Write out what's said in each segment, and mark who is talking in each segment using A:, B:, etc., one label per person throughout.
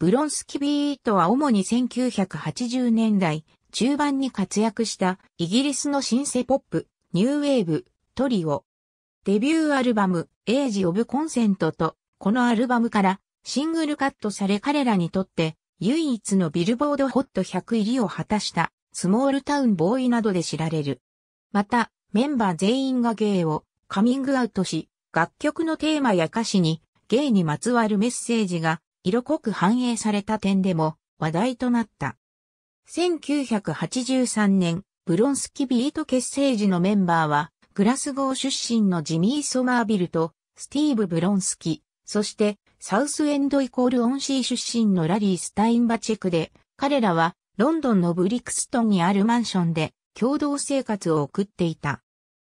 A: ブロンスキビートは主に1980年代中盤に活躍したイギリスのシンセポップ、ニューウェーブ、トリオ。デビューアルバム、エイジ・オブ・コンセントと、このアルバムからシングルカットされ彼らにとって唯一のビルボードホット100入りを果たしたスモールタウンボーイなどで知られる。また、メンバー全員がゲイをカミングアウトし、楽曲のテーマや歌詞にゲイにまつわるメッセージが色濃く反映された点でも話題となった。1983年、ブロンスキビート結成時のメンバーは、グラスゴー出身のジミー・ソマービルと、スティーブ・ブロンスキ、そして、サウスエンドイコールオンシー出身のラリー・スタインバチェクで、彼らは、ロンドンのブリクストンにあるマンションで、共同生活を送っていた。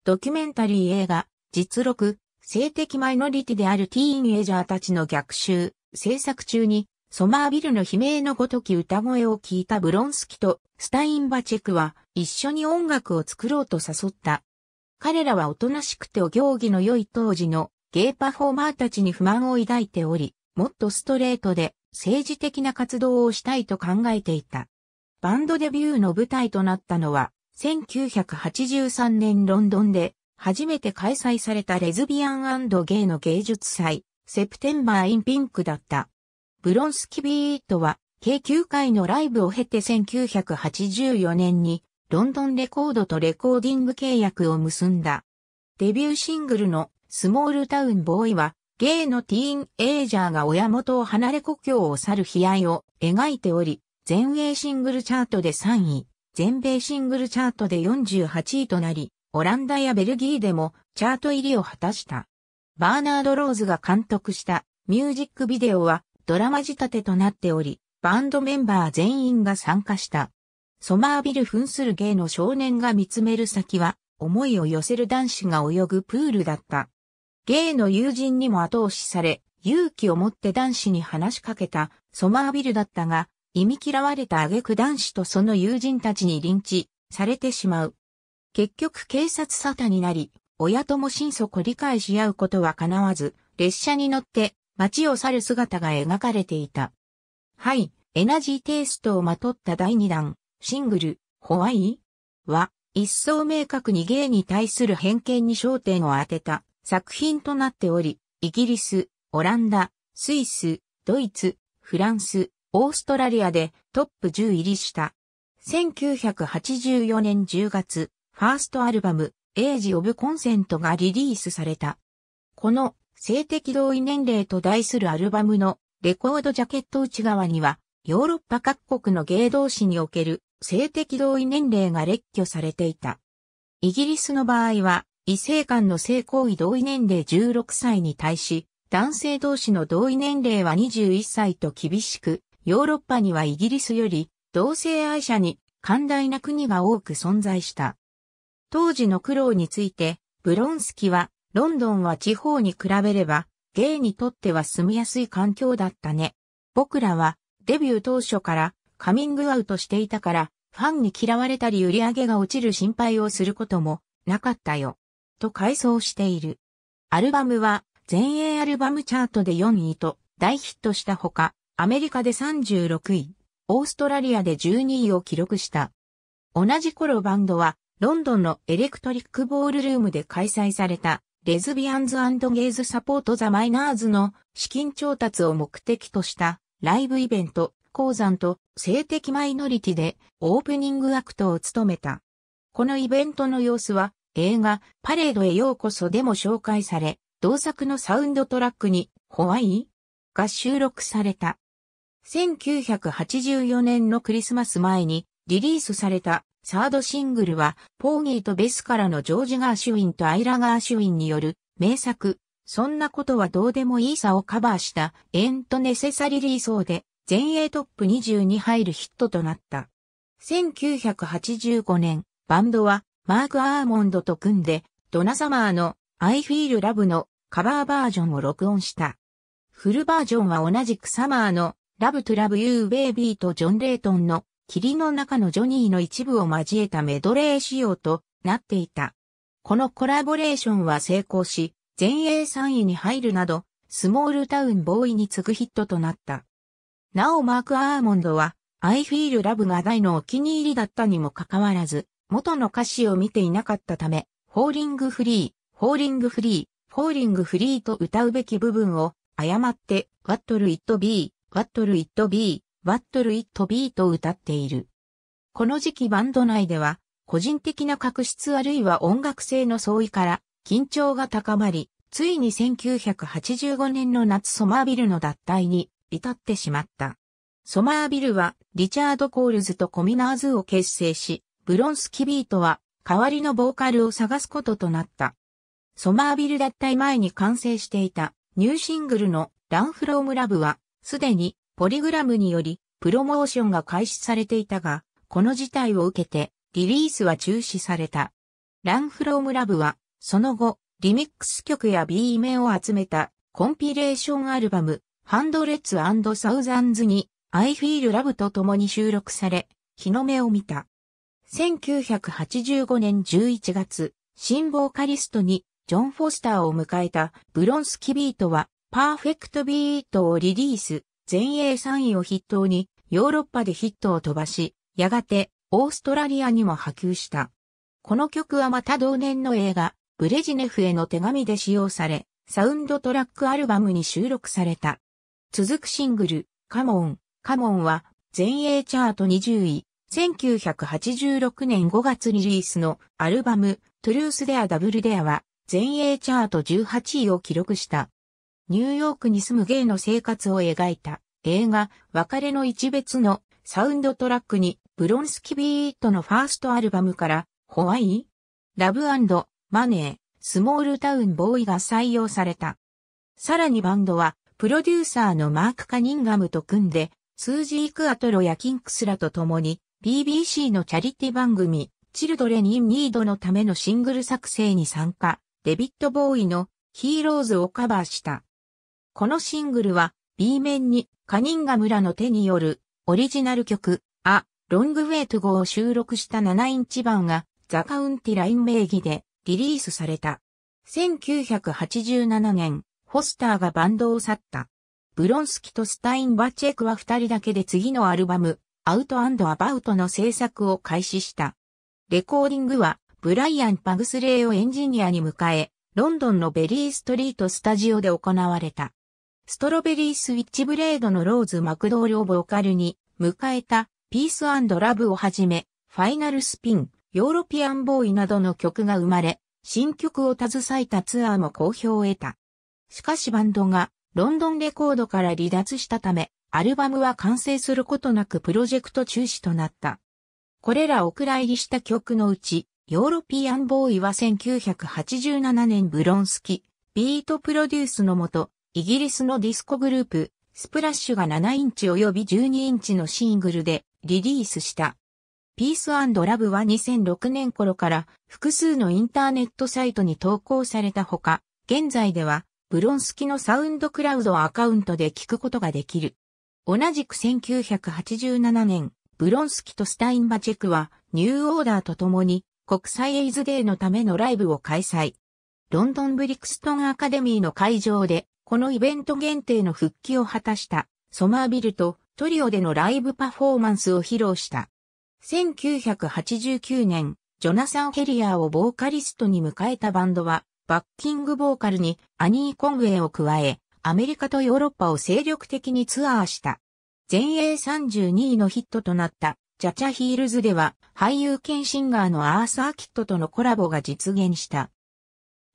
A: ドキュメンタリー映画、実録、性的マイノリティであるティーンエイジャーたちの逆襲、制作中に、ソマービルの悲鳴のごとき歌声を聞いたブロンスキとスタインバチェクは一緒に音楽を作ろうと誘った。彼らはおとなしくてお行儀の良い当時のゲイパフォーマーたちに不満を抱いており、もっとストレートで政治的な活動をしたいと考えていた。バンドデビューの舞台となったのは、1983年ロンドンで初めて開催されたレズビアンゲイの芸術祭、セプテンバー・イン・ピンクだった。ブロンスキビートは、計9回のライブを経て1984年に、ロンドンレコードとレコーディング契約を結んだ。デビューシングルのスモールタウンボーイは、ゲイのティーンエイジャーが親元を離れ故郷を去る悲哀を描いており、全英シングルチャートで3位、全米シングルチャートで48位となり、オランダやベルギーでもチャート入りを果たした。バーナード・ローズが監督したミュージックビデオはドラマ仕立てとなっており、バンドメンバー全員が参加した。ソマービル扮する芸の少年が見つめる先は、思いを寄せる男子が泳ぐプールだった。芸の友人にも後押しされ、勇気を持って男子に話しかけたソマービルだったが、忌み嫌われた挙句男子とその友人たちにリンチされてしまう。結局警察沙汰になり、親とも心底理解し合うことは叶わず、列車に乗って街を去る姿が描かれていた。はい、エナジーテイストをまとった第2弾、シングル、ホワイは、一層明確に芸に対する偏見に焦点を当てた作品となっており、イギリス、オランダ、スイス、ドイツ、フランス、オーストラリアでトップ10入りした。1984年10月、ファーストアルバム、エイジ・オブ・コンセントがリリースされた。この性的同意年齢と題するアルバムのレコードジャケット内側にはヨーロッパ各国の芸同士における性的同意年齢が列挙されていた。イギリスの場合は異性間の性行為同意年齢16歳に対し男性同士の同意年齢は21歳と厳しくヨーロッパにはイギリスより同性愛者に寛大な国が多く存在した。当時の苦労について、ブロンスキは、ロンドンは地方に比べれば、ゲイにとっては住みやすい環境だったね。僕らは、デビュー当初から、カミングアウトしていたから、ファンに嫌われたり売り上げが落ちる心配をすることも、なかったよ。と回想している。アルバムは、全英アルバムチャートで4位と、大ヒットしたほか、アメリカで36位、オーストラリアで12位を記録した。同じ頃バンドはロンドンのエレクトリックボールルームで開催された、レズビアンズゲイズサポートザマイナーズの資金調達を目的としたライブイベント、鉱山と性的マイノリティでオープニングアクトを務めた。このイベントの様子は映画パレードへようこそでも紹介され、同作のサウンドトラックにホワイが収録された。1984年のクリスマス前にリリースされたサードシングルは、ポーギーとベスからのジョージ・ガーシュウィンとアイラ・ガーシュウィンによる名作、そんなことはどうでもいいさをカバーしたエントネセサリリーソーで全英トップ20に入るヒットとなった。1985年、バンドはマーク・アーモンドと組んでドナ・サマーの I Feel Love のカバーバージョンを録音した。フルバージョンは同じくサマーの Love to Love You Baby とジョン・レイトンの霧の中のジョニーの一部を交えたメドレー仕様となっていた。このコラボレーションは成功し、全英3位に入るなど、スモールタウンボーイに次ぐヒットとなった。なおマーク・アーモンドは、I feel love が大のお気に入りだったにもかかわらず、元の歌詞を見ていなかったため、ホーリングフリー、ホーリングフリー、ホーリングフリーと歌うべき部分を、誤って、What イッ l l it be, What ビー。l l it be What イッ It Be と歌っている。この時期バンド内では、個人的な確執あるいは音楽性の相違から、緊張が高まり、ついに1985年の夏ソマービルの脱退に至ってしまった。ソマービルはリチャード・コールズとコミナーズを結成し、ブロンスキビートは代わりのボーカルを探すこととなった。ソマービル脱退前に完成していたニューシングルのランフロームラブはすでにポリグラムにより、プロモーションが開始されていたが、この事態を受けて、リリースは中止された。ランフロームラブは、その後、リミックス曲や B 面を集めた、コンピレーションアルバム、ハンドレッツサウザンズに、I Feel Love と共に収録され、日の目を見た。1985年11月、新ボーカリストに、ジョン・フォスターを迎えたブロンスキビートは、パーフェクトビートをリリース。全英3位を筆頭にヨーロッパでヒットを飛ばし、やがてオーストラリアにも波及した。この曲はまた同年の映画、ブレジネフへの手紙で使用され、サウンドトラックアルバムに収録された。続くシングル、カモン、カモンは全英チャート20位、1986年5月リリースのアルバム、トゥルースデアダブルデアは全英チャート18位を記録した。ニューヨークに住む芸の生活を描いた。映画、別れの一別のサウンドトラックに、ブロンスキビートのファーストアルバムから、ホワイラブマネー、スモールタウンボーイが採用された。さらにバンドは、プロデューサーのマーク・カニンガムと組んで、スージー・クアトロやキンクスらと共に、BBC のチャリティ番組、チルドレニン・ニードのためのシングル作成に参加、デビット・ボーイのヒーローズをカバーした。このシングルは B 面にカニンガ村の手によるオリジナル曲、ア・ロング・ウェイト・号を収録した7インチ版がザ・カウンティライン名義でリリースされた。1987年、ホスターがバンドを去った。ブロンスキとスタインバチェクは二人だけで次のアルバム、アウトアバウトの制作を開始した。レコーディングは、ブライアン・パグスレイをエンジニアに迎え、ロンドンのベリーストリートスタジオで行われた。ストロベリースウィッチブレードのローズ・マクドールオボーカルに迎えたピースラブをはじめ、ファイナルスピン、ヨーロピアンボーイなどの曲が生まれ、新曲を携えたツアーも好評を得た。しかしバンドがロンドンレコードから離脱したため、アルバムは完成することなくプロジェクト中止となった。これらお蔵入りした曲のうち、ヨーロピアンボーイは1987年ブロンスキ、ビートプロデュースのもと、イギリスのディスコグループ、スプラッシュが7インチ及び12インチのシングルでリリースした。ピースラブは2006年頃から複数のインターネットサイトに投稿されたほか、現在ではブロンスキのサウンドクラウドアカウントで聞くことができる。同じく1987年、ブロンスキとスタインバチェクはニューオーダーと共に国際エイズデーのためのライブを開催。ロンドンブリクストンアカデミーの会場でこのイベント限定の復帰を果たしたソマービルとトリオでのライブパフォーマンスを披露した。1989年、ジョナサン・ヘリアーをボーカリストに迎えたバンドは、バッキングボーカルにアニー・コンウェイを加え、アメリカとヨーロッパを精力的にツアーした。全英32位のヒットとなった、ジャチャ・ヒールズでは、俳優兼シンガーのアーサー・キットとのコラボが実現した。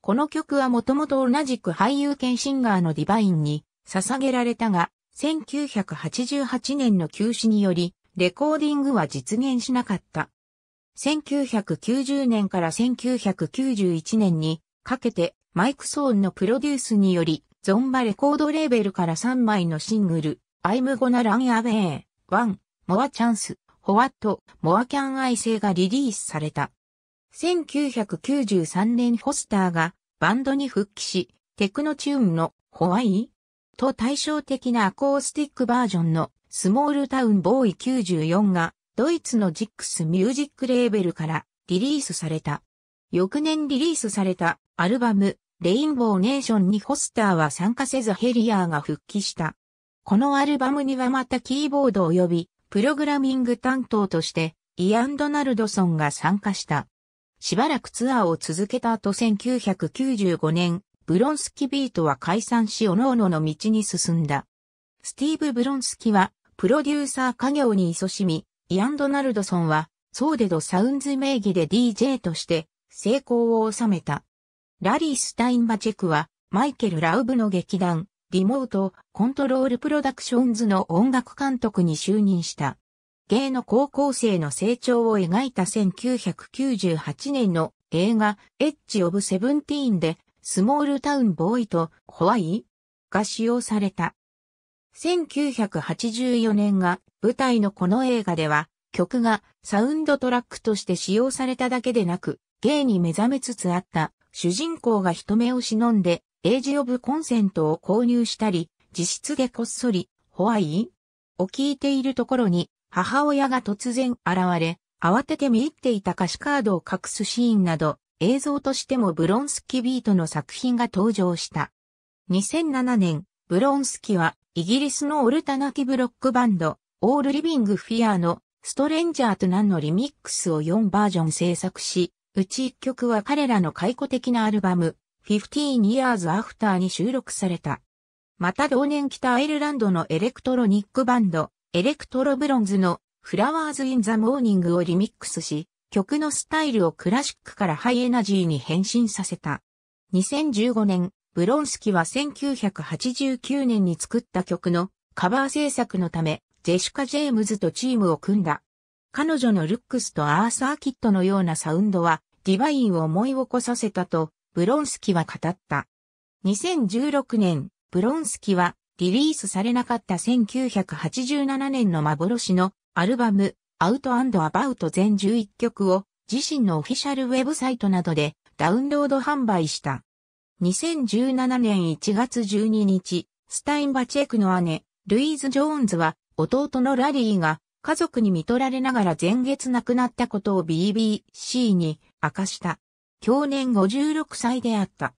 A: この曲はもともと同じく俳優兼シンガーのディバインに捧げられたが、1988年の休止により、レコーディングは実現しなかった。1990年から1991年にかけてマイク・ソーンのプロデュースにより、ゾンバレコードレーベルから3枚のシングル、I'm Gonna Run Away、One, More Chance、What、More Can I Say がリリースされた。1993年フォスターがバンドに復帰し、テクノチューンのホワイと対照的なアコースティックバージョンのスモールタウンボーイ94がドイツのジックスミュージックレーベルからリリースされた。翌年リリースされたアルバムレインボーネーションにホスターは参加せずヘリアーが復帰した。このアルバムにはまたキーボード及びプログラミング担当としてイアン・ドナルドソンが参加した。しばらくツアーを続けた後1995年、ブロンスキビートは解散し各々の道に進んだ。スティーブ・ブロンスキは、プロデューサー家業に勤しみ、イアン・ドナルドソンは、ソーデド・サウンズ名義で DJ として、成功を収めた。ラリー・スタインバチェクは、マイケル・ラウブの劇団、リモート・コントロール・プロダクションズの音楽監督に就任した。芸の高校生の成長を描いた1998年の映画エッジ・オブ・セブンティーンでスモールタウン・ボーイとホワイが使用された。1984年が舞台のこの映画では曲がサウンドトラックとして使用されただけでなく芸に目覚めつつあった主人公が人目を忍んでエイジ・オブ・コンセントを購入したり自室でこっそりホワイを聞いているところに母親が突然現れ、慌てて見入っていた歌詞カードを隠すシーンなど、映像としてもブロンスキビートの作品が登場した。2007年、ブロンスキは、イギリスのオルタナティブロックバンド、オールリビングフィアーの、ストレンジャーとナンのリミックスを4バージョン制作し、うち1曲は彼らの回顧的なアルバム、15 Years After に収録された。また同年北アイルランドのエレクトロニックバンド、エレクトロブロンズのフラワーズ・イン・ザ・モーニングをリミックスし、曲のスタイルをクラシックからハイエナジーに変身させた。2015年、ブロンスキは1989年に作った曲のカバー制作のため、ジェシカ・ジェームズとチームを組んだ。彼女のルックスとアーサー・キットのようなサウンドは、ディバインを思い起こさせたと、ブロンスキは語った。2016年、ブロンスキはリリースされなかった1987年の幻のアルバム、アウトアバウト全11曲を自身のオフィシャルウェブサイトなどでダウンロード販売した。2017年1月12日、スタインバチェクの姉、ルイーズ・ジョーンズは弟のラリーが家族に見取られながら前月亡くなったことを BBC に明かした。去年56歳であった。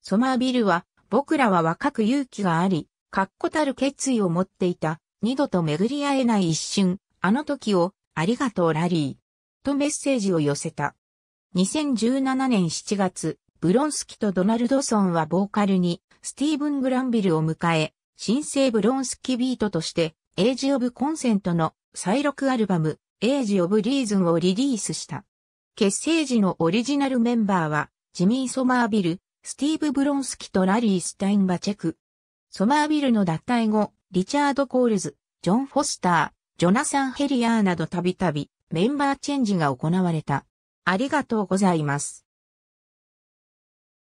A: ソマービルは僕らは若く勇気があり、確固たる決意を持っていた、二度と巡り会えない一瞬、あの時を、ありがとうラリー、とメッセージを寄せた。2017年7月、ブロンスキとドナルドソンはボーカルに、スティーブン・グランビルを迎え、新生ブロンスキビートとして、エイジ・オブ・コンセントの再録アルバム、エイジ・オブ・リーズンをリリースした。結成時のオリジナルメンバーは、ジミー・ソマービル、スティーブ・ブロンスキとラリー・スタインバチェク、ソマービルの脱退後、リチャード・コールズ、ジョン・フォスター、ジョナサン・ヘリアーなどたびたびメンバーチェンジが行われた。ありがとうございます。